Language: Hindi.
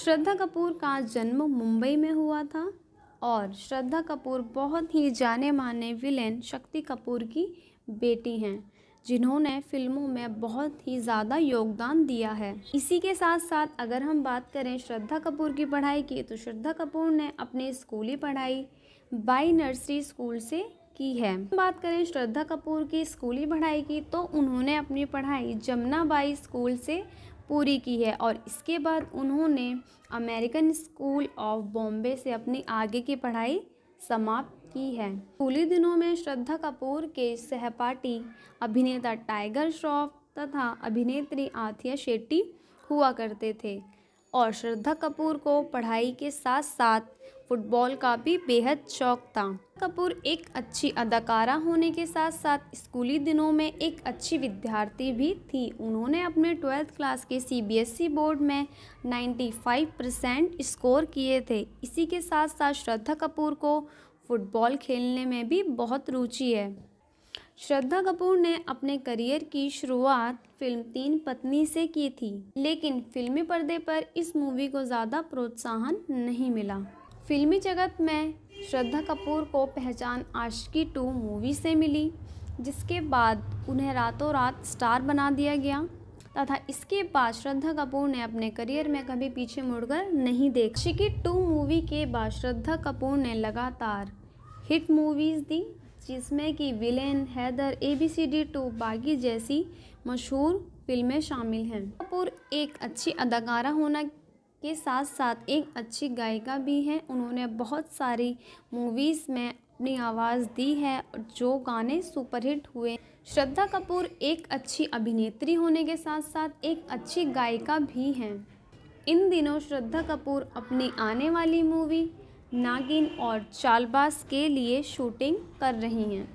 श्रद्धा कपूर का जन्म मुंबई में हुआ था और श्रद्धा कपूर बहुत ही जाने माने विलेन शक्ति कपूर की बेटी हैं जिन्होंने फिल्मों में बहुत ही ज़्यादा योगदान दिया है इसी के साथ साथ अगर हम बात करें श्रद्धा कपूर की पढ़ाई की तो श्रद्धा कपूर ने अपनी स्कूली पढ़ाई बाई नर्सरी स्कूल से की है बात करें श्रद्धा कपूर की स्कूली पढ़ाई की तो उन्होंने अपनी पढ़ाई जमुना बाई स्कूल से पूरी की है और इसके बाद उन्होंने अमेरिकन स्कूल ऑफ बॉम्बे से अपनी आगे की पढ़ाई समाप्त की है स्कूली दिनों में श्रद्धा कपूर के सहपाठी अभिनेता टाइगर श्रॉफ तथा अभिनेत्री आथिया शेट्टी हुआ करते थे और श्रद्धा कपूर को पढ़ाई के साथ साथ फुटबॉल का भी बेहद शौक था कपूर एक अच्छी अदाकारा होने के साथ साथ स्कूली दिनों में एक अच्छी विद्यार्थी भी थी उन्होंने अपने ट्वेल्थ क्लास के सीबीएसई e बोर्ड में 95 परसेंट स्कोर किए थे इसी के साथ साथ श्रद्धा कपूर को फुटबॉल खेलने में भी बहुत रुचि है श्रद्धा कपूर ने अपने करियर की शुरुआत फिल्म तीन पत्नी से की थी लेकिन फिल्मी पर्दे पर इस मूवी को ज़्यादा प्रोत्साहन नहीं मिला फिल्मी जगत में श्रद्धा कपूर को पहचान आशिकी टू मूवी से मिली जिसके बाद उन्हें रातों रात स्टार बना दिया गया तथा इसके बाद श्रद्धा कपूर ने अपने करियर में कभी पीछे मुड़कर नहीं देखा शिकी टू मूवी के बाद श्रद्धा कपूर ने लगातार हिट मूवीज़ दी जिसमें कि villain Haider A B C D two Baaghi जैसी मशहूर फिल्में शामिल हैं कपूर एक अच्छी अदाकारा होना के साथ साथ एक अच्छी गायिका भी हैं उन्होंने बहुत सारी मूवीज़ में अपनी आवाज़ दी है जो गाने सुपरहिट हुए श्रद्धा कपूर एक अच्छी अभिनेत्री होने के साथ साथ एक अच्छी गायिका भी हैं इन दिनों श्रद्धा कपूर अपनी आने वाली मूवी नागिन और चालबास के लिए शूटिंग कर रही हैं